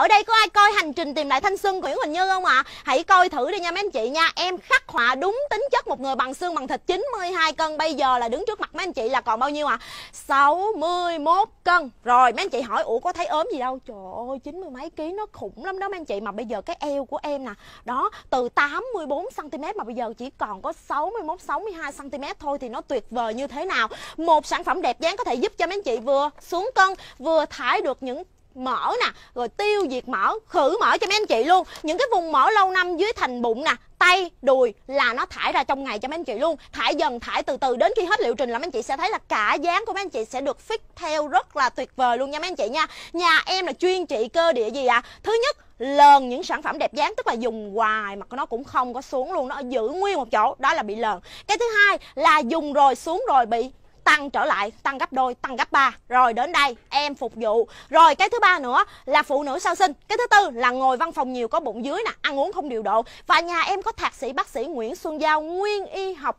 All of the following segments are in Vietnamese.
ở đây có ai coi hành trình tìm lại thanh xuân của Nguyễn Huỳnh Như không ạ à? hãy coi thử đi nha mấy anh chị nha em khắc họa đúng tính chất một người bằng xương bằng thịt 92 cân bây giờ là đứng trước mặt mấy anh chị là còn bao nhiêu ạ à? 61 cân rồi mấy anh chị hỏi ủa có thấy ốm gì đâu trời ơi chín mươi mấy ký nó khủng lắm đó mấy anh chị mà bây giờ cái eo của em nè đó từ 84 cm mà bây giờ chỉ còn có 61 62 cm thôi thì nó tuyệt vời như thế nào một sản phẩm đẹp dáng có thể giúp cho mấy anh chị vừa xuống cân vừa thải được những mỡ nè rồi tiêu diệt mỡ khử mỡ cho mấy anh chị luôn những cái vùng mỡ lâu năm dưới thành bụng nè tay đùi là nó thải ra trong ngày cho mấy anh chị luôn thải dần thải từ từ đến khi hết liệu trình là mấy anh chị sẽ thấy là cả dáng của mấy anh chị sẽ được fix theo rất là tuyệt vời luôn nha mấy anh chị nha nhà em là chuyên trị cơ địa gì ạ à? thứ nhất lờn những sản phẩm đẹp dáng tức là dùng hoài mà nó cũng không có xuống luôn nó giữ nguyên một chỗ đó là bị lờn cái thứ hai là dùng rồi xuống rồi bị tăng trở lại tăng gấp đôi tăng gấp ba rồi đến đây em phục vụ rồi cái thứ ba nữa là phụ nữ sau sinh cái thứ tư là ngồi văn phòng nhiều có bụng dưới nè ăn uống không điều độ và nhà em có thạc sĩ bác sĩ Nguyễn Xuân Giao nguyên y học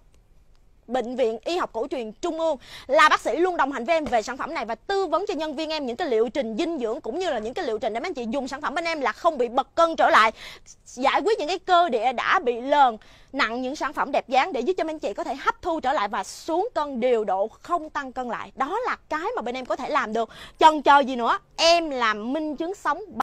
Bệnh viện Y học cổ truyền Trung ương là bác sĩ luôn đồng hành với em về sản phẩm này và tư vấn cho nhân viên em những cái liệu trình dinh dưỡng cũng như là những cái liệu trình để mấy anh chị dùng sản phẩm bên em là không bị bật cân trở lại, giải quyết những cái cơ địa đã bị lờn nặng những sản phẩm đẹp dáng để giúp cho mấy anh chị có thể hấp thu trở lại và xuống cân điều độ không tăng cân lại. Đó là cái mà bên em có thể làm được. Chần chờ gì nữa, em làm minh chứng sống